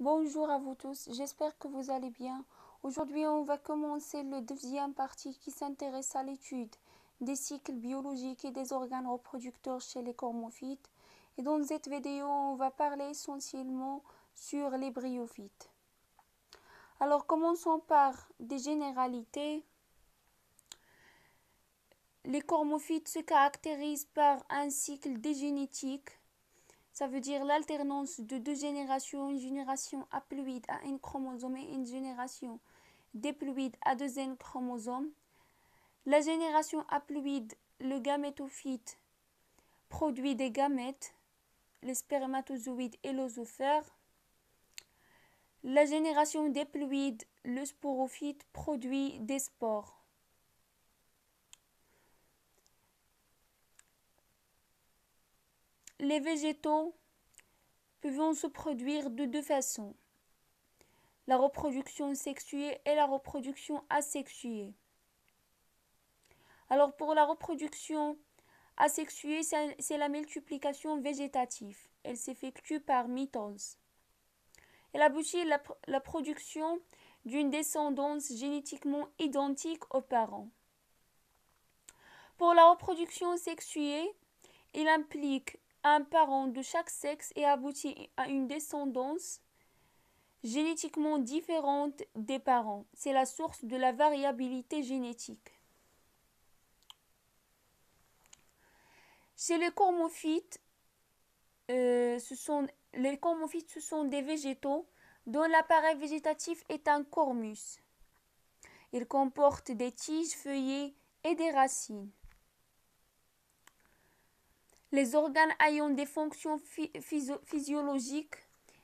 Bonjour à vous tous, j'espère que vous allez bien. Aujourd'hui, on va commencer le deuxième partie qui s'intéresse à l'étude des cycles biologiques et des organes reproducteurs chez les cormophytes. Et dans cette vidéo, on va parler essentiellement sur les bryophytes. Alors, commençons par des généralités. Les cormophytes se caractérisent par un cycle dégénétique ça veut dire l'alternance de deux générations, une génération haploïde à un chromosome et une génération déploïde à deux N chromosomes. La génération haploïde, le gamétophyte, produit des gamètes, les spermatozoïdes et l'osophère. La génération déploïde, le sporophyte, produit des spores. les végétaux peuvent se produire de deux façons la reproduction sexuée et la reproduction asexuée. Alors pour la reproduction asexuée, c'est la multiplication végétative. Elle s'effectue par mitose. Elle aboutit à la, la production d'une descendance génétiquement identique aux parents. Pour la reproduction sexuée, il implique un parent de chaque sexe et aboutit à une descendance génétiquement différente des parents. C'est la source de la variabilité génétique. Chez les cormophytes, euh, ce sont, les cormophytes, ce sont des végétaux dont l'appareil végétatif est un cormus. Il comporte des tiges feuillées et des racines les organes ayant des fonctions physiologiques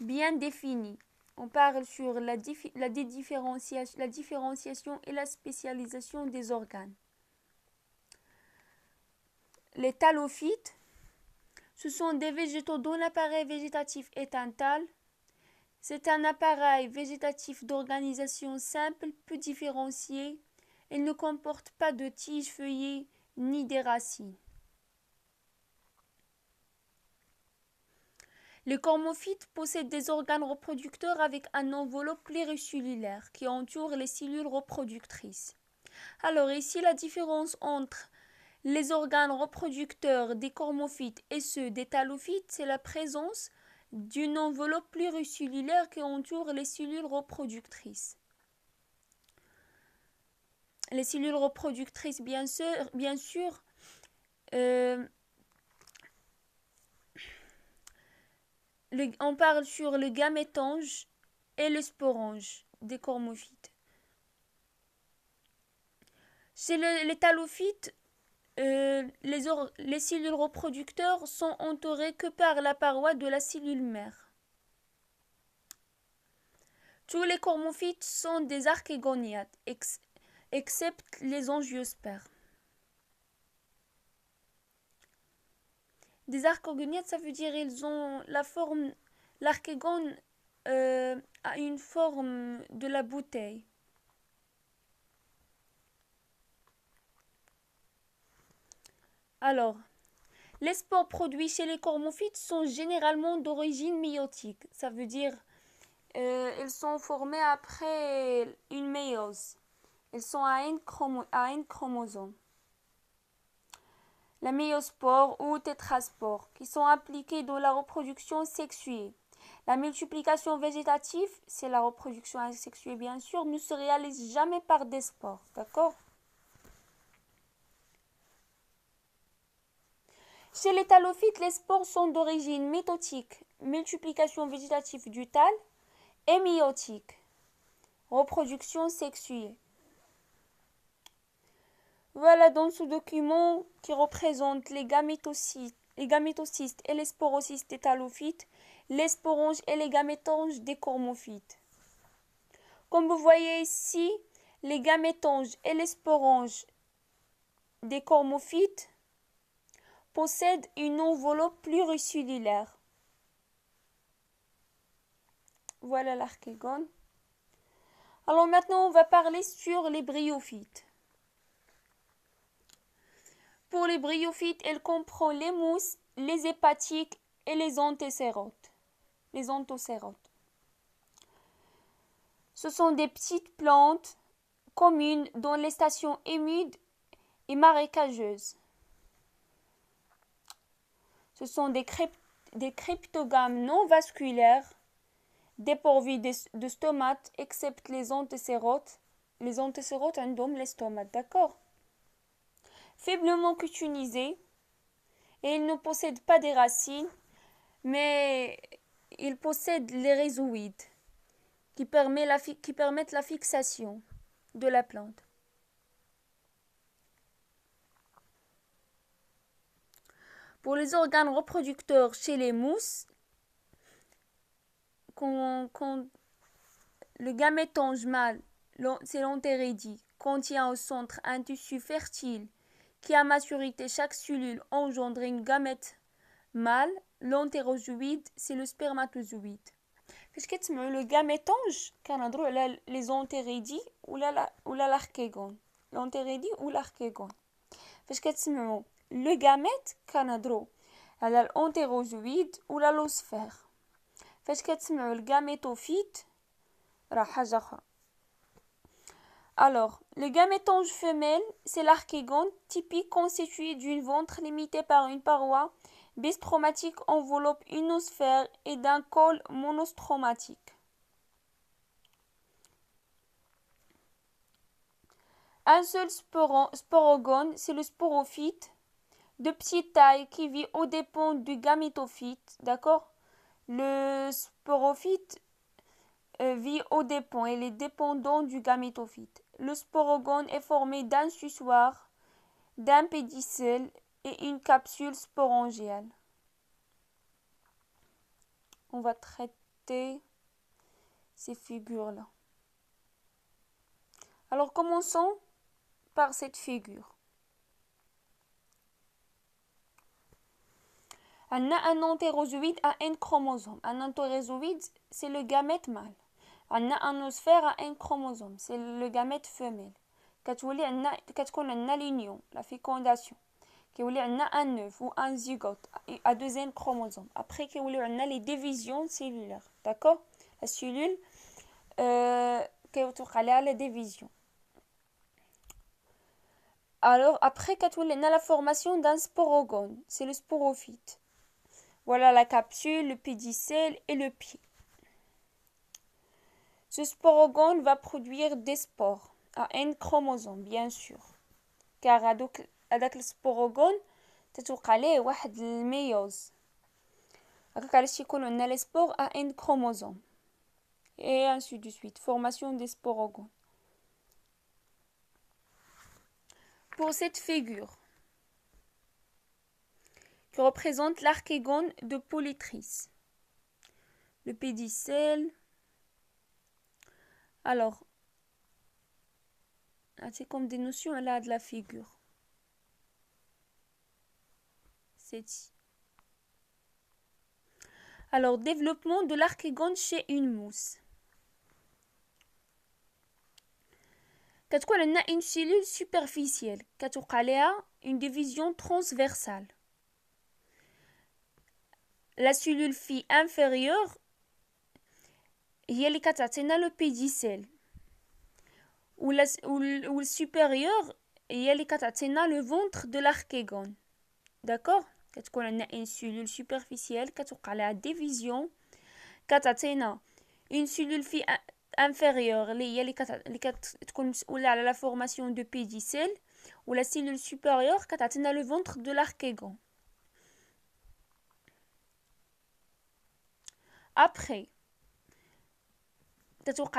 bien définies. On parle sur la, différenciation, et la spécialisation des organes. Les talophytes, ce sont des végétaux dont l'appareil végétatif est un tal. C'est un appareil végétatif d'organisation simple, peu différencié. Il ne comporte pas de tiges feuillées ni des racines. Les cormophytes possèdent des organes reproducteurs avec un enveloppe pluricellulaire qui entoure les cellules reproductrices. Alors ici, la différence entre les organes reproducteurs des cormophytes et ceux des talophytes, c'est la présence d'une enveloppe pluricellulaire qui entoure les cellules reproductrices. Les cellules reproductrices, bien sûr, bien sûr euh, on parle sur le gamétange et le sporange des cormophytes. Chez les talophytes, euh, les, cellules reproducteurs sont entourées que par la paroi de la cellule mère. Tous les cormophytes sont des archégoniates, ex, les angiospermes. des archogoniates, ça veut dire ils ont la forme. l'archégone euh, a une forme de la bouteille. Alors, les spores produits chez les cormophytes sont généralement d'origine méiotique. Ça veut dire qu'ils euh, sont formés après une méiose. Ils sont à à un chromosome la méiospore ou tétraspore, qui sont impliqués dans la reproduction sexuée. La multiplication végétative, c'est la reproduction asexuée bien sûr, ne se réalise jamais par des spores, d'accord Chez les talophytes, les spores sont d'origine mitotique, multiplication végétative du tal, et miotique. reproduction sexuée. Voilà donc ce document qui représente les gamétocytes, les gamétocystes et les sporocystes des les sporanges et les gamétanges des cormophytes. Comme vous voyez ici, les gamétanges et les sporanges des cormophytes possèdent une enveloppe pluricellulaire. Voilà l'archégone. Alors maintenant, on va parler sur les bryophytes. Pour les bryophytes, elle comprend les mousses, les hépatiques et les antécérotes. Les antocérotes. Ce sont des petites plantes communes dans les stations humides et marécageuses. Ce sont des, cryptogames non vasculaires dépourvus de, stomates, excepte les antécérotes. Les anthocérotes ont stomates, d'accord faiblement cutunisé, et il ne possède pas des racines, mais il possède les rhizoïdes qui, permet la qui permettent la fixation de la plante. Pour les organes reproducteurs chez les mousses, le gamétange mâle, c'est l'antéridie, contient au centre un tissu fertile qui à maturité chaque cellule engendre une gamète mâle, l'entérozoïde, c'est le spermatozoïde. Qu'est-ce que tu le gamétange Canadro, les entéridies ou l'archégone L'entéridie ou Qu'est-ce que le gamète Canadro, l'entérozoïde ou l'allosphère Qu'est-ce que tu veux le gamétophyte alors, le gamétange femelle, c'est l'archégone typique constitué d'une ventre limitée par une paroi bistromatique enveloppe une osphère et d'un col monostromatique. Un seul sporogone, c'est le sporophyte de petite taille qui vit au dépens du gamétophyte, d'accord Le sporophyte euh, vit au dépens, il est dépendant du gamétophyte. Le sporogone est formé d'un suçoir, d'un pédicelle et une capsule sporangiale. On va traiter ces figures-là. Alors commençons par cette figure. un entérozoïde à un chromosome. Un entérozoïde, c'est le gamète mâle. On a un osphère à un chromosome, c'est le gamète femelle. On a l'union, la fécondation. On a un œuf ou un zygote à deuxième chromosome. Après, on a les divisions cellulaires, d'accord La cellule qui est autour de la division. Alors, après, on a la formation d'un sporogone, c'est le sporophyte. Voilà la capsule, le pédicelle et le pied. Ce sporogone va produire des spores à n chromosomes, bien sûr. car à هذاك السبوروغون تتوقع ليه une méiose. Donc, si on a les spores à n chromosomes et ainsi de suite formation des sporogones pour cette figure qui représente l'archégone de Polytrice le pédicelle alors, ah, c'est comme des notions à la de la figure. C'est Alors, développement de l'archigone chez une mousse. كتكون a une cellule superficielle كتوقع a une division transversale la cellule fille inférieure il y a les cataténa le pédicelle Ou le supérieur, il y a les cataténa le ventre de l'archégon. D'accord Quand on qu'on a une cellule superficielle qui est à la division? Cataténa. Une cellule inférieure qui est à la formation de pédicelle Ou la cellule supérieure qui le ventre de l'archégon. Après,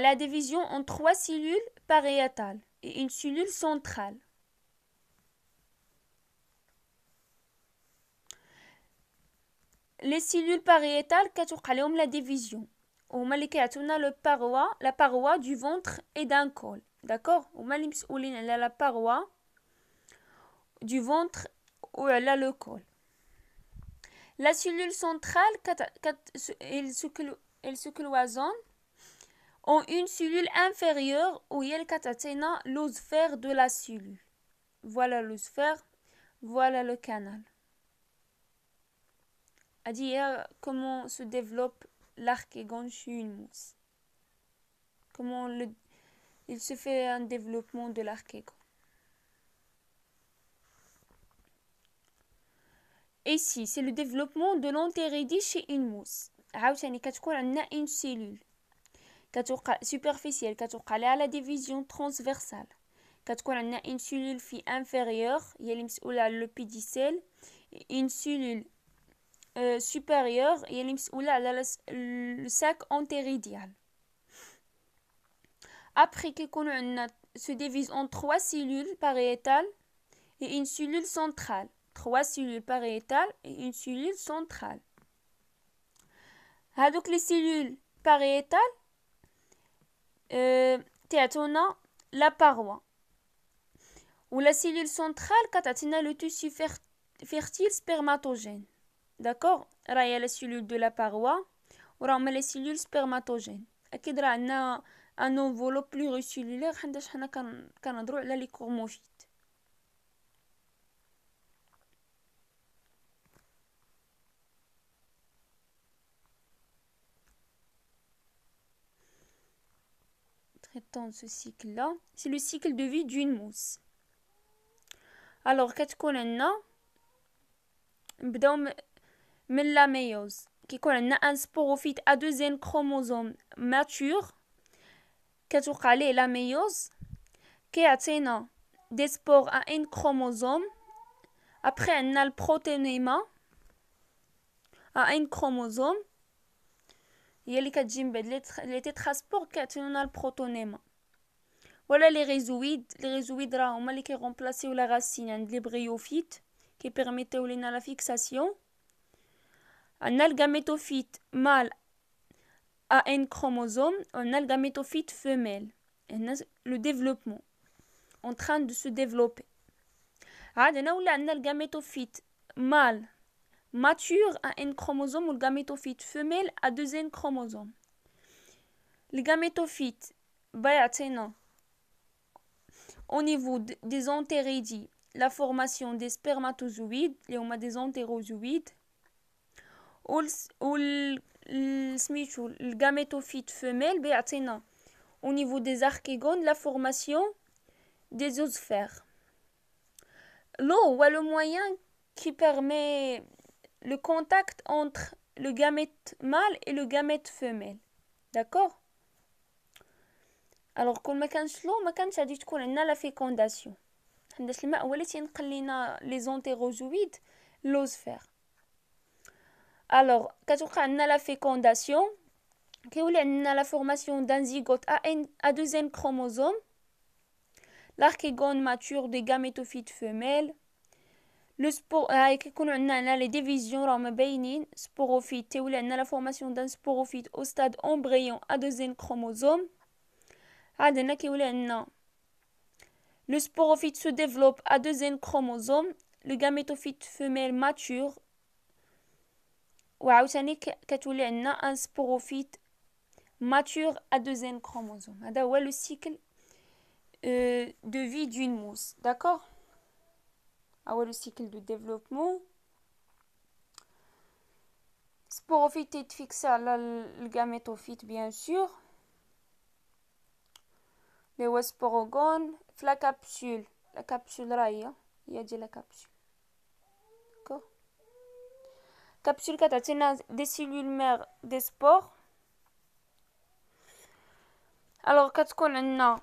la division en trois cellules pariétales et une cellule centrale. Les cellules pariétales كتوقع la division. au a le paroi, la paroi du ventre et d'un col. D'accord On a la paroi du ventre ou là le col. La cellule centrale elle se cloisonne ont une cellule inférieure où il katatena l'osphère de la cellule. Voilà l'osphère, voilà le canal. A dire euh, comment se développe l'archégon chez une mousse. Comment le, il se fait un développement de l'archégon. Ici, c'est le développement de l'entéridie chez une mousse. عاوتاني كتكون une cellule superficielle كتوقع لها la ديفيزيون ترانسفيرسال une cellule inférieure هي اللي une cellule euh, supérieure هي اللي le sac après se divise en trois cellules pariétales et une cellule centrale trois cellules pariétales et une cellule centrale Les les cellules euh, la paroi. Ou la cellule centrale, catatina le tissu fertile spermatogène. D'accord Là, la cellule de la paroi. Ou les cellules spermatogene? Et a un enveloppe pluricellulaire, qui est le ce cycle-là, c'est le cycle de vie d'une mousse. Alors, qu'est-ce qu'est-ce qu'on a من la méiose qui, a, un sporophyte à deuxième chromosome mature qu'on a la méiose a, des spores à un chromosome après un البروتينيما à un chromosome il y a les les qui le Voilà les résoïdes, les mal raumaniques remplacés ou la racine, les bryophytes qui permettent la fixation. Un algamétophyte mâle a un chromosome, un algamétophyte femelle. Le développement. En train de se développer. Ah, un algamétophyte mâle mature à un chromosome ou le gamétophyte femelle a deux N chromosomes. gamétophyte, atteindre au niveau des entéridies, la formation des spermatozoïdes, les on des entérozoïdes, ou le gamétophyte femelle, ben, ah, au niveau des archégones, la formation des oosphères. L'eau est le moyen qui permet le contact entre le gamète mâle et le gamète femelle. D'accord Alors, quand on a la fécondation. On a la fécondation. les entérozoïdes, l'osphère. Alors, on a la fécondation, on a la formation d'un zygote à, à deuxième chromosome, l'archégone mature des gamétophytes femelles, le sporophyte euh, c'est les divisions Sporophyte, la formation d'un sporophyte au stade embryon à deux chromosome. chromosomes. Ah, le sporophyte se développe à deux chromosome. chromosomes. Le gamétophyte femelle mature. Ou alors un sporophyte mature à deux chromosome. chromosomes. Ah, le cycle euh, de vie d'une mousse. D'accord. Ah le cycle de développement sporophyte fixé à la gamétophyte bien sûr les sporogone. la capsule la capsule raya hein. il y a dit la capsule d'accord capsule catatina des cellules mères des spores alors qu'est-ce qu'on a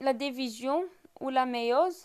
la division ou la méiose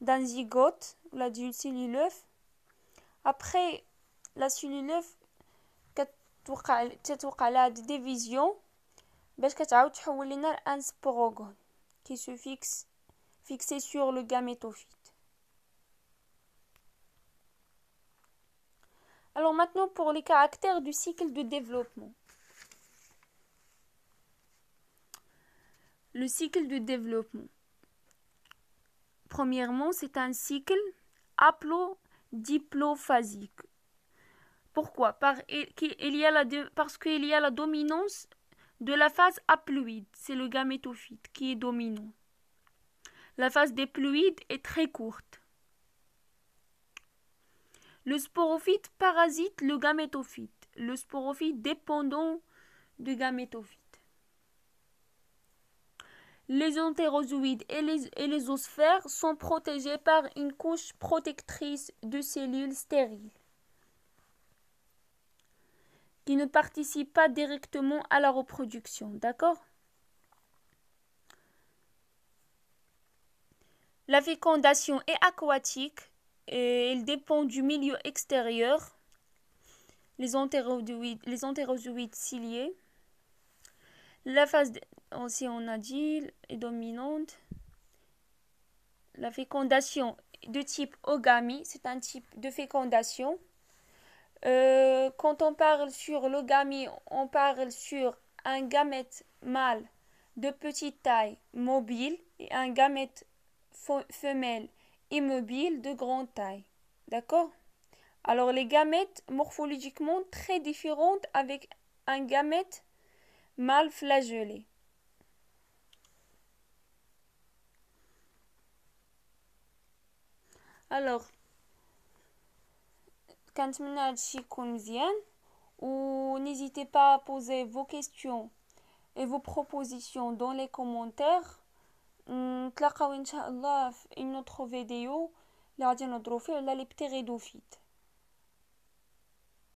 dans zygote, la cellule œuf. Après, la cellule œuf, la division, sporogone qui se fixe fixé sur le gamétophyte. Alors maintenant pour les caractères du cycle de développement. Le cycle de développement. Premièrement, c'est un cycle haplo Pourquoi Parce qu'il y a la dominance de la phase haploïde, c'est le gamétophyte qui est dominant. La phase déploïde est très courte. Le sporophyte parasite le gamétophyte, le sporophyte dépendant du gamétophyte. Les entérozoïdes et les, osphères sont protégés par une couche protectrice de cellules stériles qui ne participent pas directement à la reproduction. D'accord La fécondation est aquatique et elle dépend du milieu extérieur, les les entérozoïdes ciliés. La phase, aussi on a dit, est dominante. La fécondation de type ogamie, c'est un type de fécondation. Euh, quand on parle sur l'ogamie, on parle sur un gamète mâle de petite taille mobile et un gamète femelle immobile de grande taille. D'accord Alors les gamètes morphologiquement très différentes avec un gamète Mal flagellé. Alors, quand vous يكون مزيان ou n'hésitez pas à poser vos questions et vos propositions dans les commentaires hmm, Nous une autre vidéo la غادي nous les